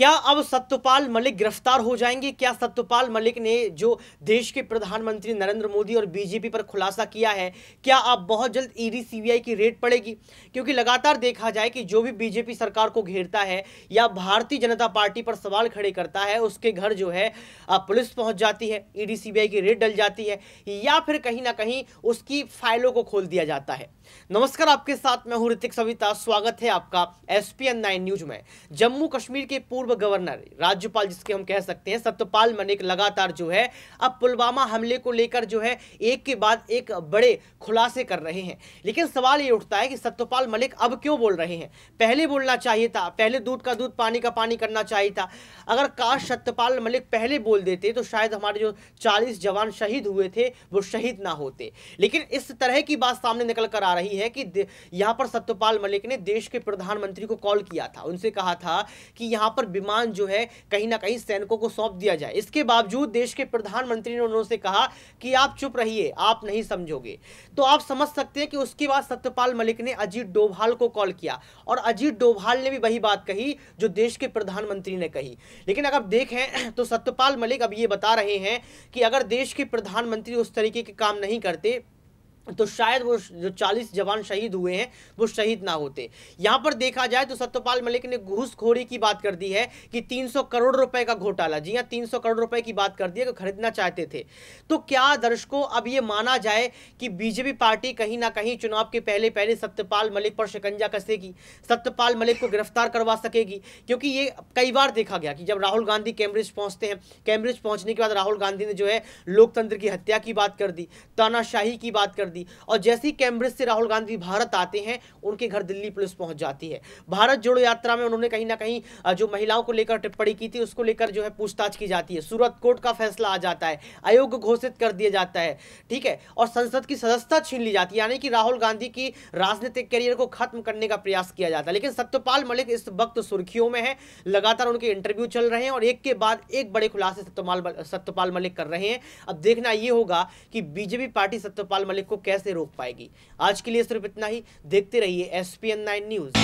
क्या अब सत्यपाल मलिक गिरफ्तार हो जाएंगे क्या सत्यपाल मलिक ने जो देश के प्रधानमंत्री नरेंद्र मोदी और बीजेपी पर खुलासा किया है क्या अब बहुत जल्द ईडी सीबीआई की रेट पड़ेगी क्योंकि लगातार देखा जाए कि जो भी बीजेपी सरकार को घेरता है या भारतीय जनता पार्टी पर सवाल खड़े करता है उसके घर जो है पुलिस पहुंच जाती है ईडी सीबीआई की रेट डल जाती है या फिर कहीं ना कहीं उसकी फाइलों को खोल दिया जाता है नमस्कार आपके साथ मैं हूं ऋतिक सविता स्वागत है आपका एस पी न्यूज में जम्मू कश्मीर के पूर्व पूर्व गवर्नर राज्यपाल जिसके हम कह सकते हैं सत्यपाल मलिक लगातार जो है अब पुलवामा हमले को लेकर जो है एक के बाद एक बड़े खुलासे कर रहे हैं लेकिन सवाल ये उठता है कि सत्यपाल मलिक अब क्यों बोल रहे हैं पहले बोलना चाहिए था पहले दूध का दूध पानी का पानी करना चाहिए था अगर काश सत्यपाल मलिक पहले बोल देते तो शायद हमारे जो चालीस जवान शहीद हुए थे वो शहीद ना होते लेकिन इस तरह की बात सामने निकल कर आ रही है कि यहाँ पर सत्यपाल मलिक ने देश के प्रधानमंत्री को कॉल किया था उनसे कहा था कि यहाँ पर विमान जो है कहीं ना कहीं सैनिकों को सौंप दिया जाए इसके बावजूद देश के प्रधानमंत्री ने उन्होंने कहा कि आप चुप रहिए आप नहीं समझोगे तो आप समझ सकते हैं कि उसके बाद सत्यपाल मलिक ने अजीत डोभाल को कॉल किया और अजीत डोभाल ने भी वही बात कही जो देश के प्रधानमंत्री ने कही लेकिन अगर देखें तो सत्यपाल मलिक अब ये बता रहे हैं कि अगर देश के प्रधानमंत्री उस तरीके के काम नहीं करते तो शायद वो जो चालीस जवान शहीद हुए हैं वो शहीद ना होते यहाँ पर देखा जाए तो सत्यपाल मलिक ने घूसखोरी की बात कर दी है कि 300 करोड़ रुपए का घोटाला जी हाँ 300 करोड़ रुपए की बात कर दी है कि खरीदना चाहते थे तो क्या दर्शकों अब ये माना जाए कि बीजेपी पार्टी कहीं ना कहीं चुनाव के पहले पहले सत्यपाल मलिक पर शिकंजा कसेगी सत्यपाल मलिक को गिरफ्तार करवा सकेगी क्योंकि ये कई बार देखा गया कि जब राहुल गांधी कैम्ब्रिज पहुँचते हैं कैम्ब्रिज पहुँचने के बाद राहुल गांधी ने जो है लोकतंत्र की हत्या की बात कर दी तानाशाही की बात कर दी गांधी और जैसे ही कैम्ब्रिज से राहुल गांधी भारत आते हैं उनके घर दिल्ली पुलिस पहुंच जाती है भारत जोड़ो यात्रा में उन्होंने कहीं ना कहीं जो महिलाओं को लेकर टिप्पणी की थी उसको लेकर जो है पूछताछ की जाती है सूरत कोर्ट का फैसला आ जाता है अयोग्य घोषित कर दिया जाता है ठीक है और संसद की सदस्यता छीन ली जाती है यानी कि राहुल गांधी की राजनीतिक करियर को खत्म करने का प्रयास किया जाता है लेकिन सत्यपाल मलिक इस वक्त सुर्खियों में है लगातार उनके इंटरव्यू चल रहे हैं और एक के बाद एक बड़े खुलासे सत्यपाल सत्यपाल मलिक कर रहे हैं अब देखना यह होगा कि बीजेपी पार्टी सत्यपाल मलिक को कैसे रोक पाएगी आज के लिए सिर्फ इतना ही देखते रहिए S P N nine news